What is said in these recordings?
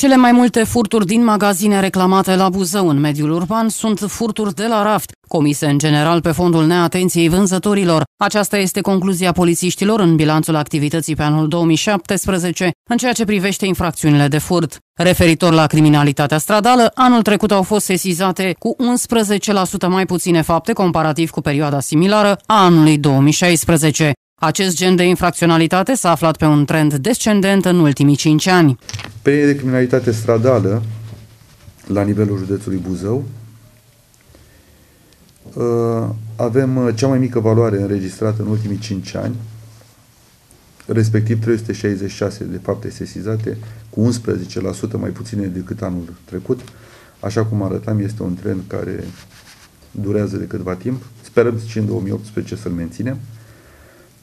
Cele mai multe furturi din magazine reclamate la Buzău în mediul urban sunt furturi de la raft, comise în general pe fondul neatenției vânzătorilor. Aceasta este concluzia polițiștilor în bilanțul activității pe anul 2017 în ceea ce privește infracțiunile de furt. Referitor la criminalitatea stradală, anul trecut au fost sesizate cu 11% mai puține fapte comparativ cu perioada similară a anului 2016. Acest gen de infracționalitate s-a aflat pe un trend descendent în ultimii 5 ani. Pe de criminalitate stradală la nivelul județului Buzău. Uh, avem uh, cea mai mică valoare înregistrată în ultimii 5 ani, respectiv 366 de fapte sesizate, cu 11% mai puține decât anul trecut. Așa cum arătam, este un trend care durează de câtva timp. Sperăm și în 2018 să-l menținem.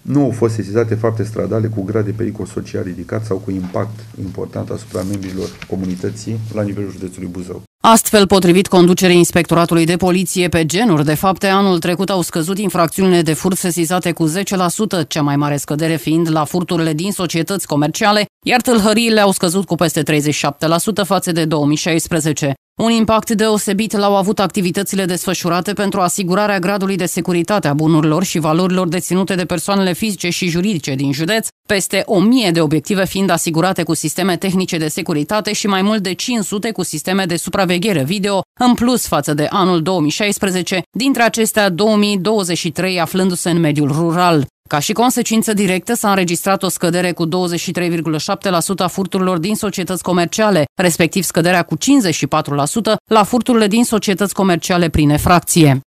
Nu au fost sesizate fapte stradale cu grad de pericol social ridicat sau cu impact important asupra membrilor comunității la nivelul județului Buzău. Astfel, potrivit conducerii Inspectoratului de Poliție pe genuri de fapte, anul trecut au scăzut infracțiunile de furt sesizate cu 10%, cea mai mare scădere fiind la furturile din societăți comerciale, iar tâlhăriile au scăzut cu peste 37% față de 2016. Un impact deosebit l-au avut activitățile desfășurate pentru asigurarea gradului de securitate a bunurilor și valorilor deținute de persoanele fizice și juridice din județ, peste 1000 de obiective fiind asigurate cu sisteme tehnice de securitate și mai mult de 500 cu sisteme de supraveghere video, în plus față de anul 2016, dintre acestea 2023 aflându-se în mediul rural. Ca și consecință directă s-a înregistrat o scădere cu 23,7% a furturilor din societăți comerciale, respectiv scăderea cu 54% la furturile din societăți comerciale prin efracție.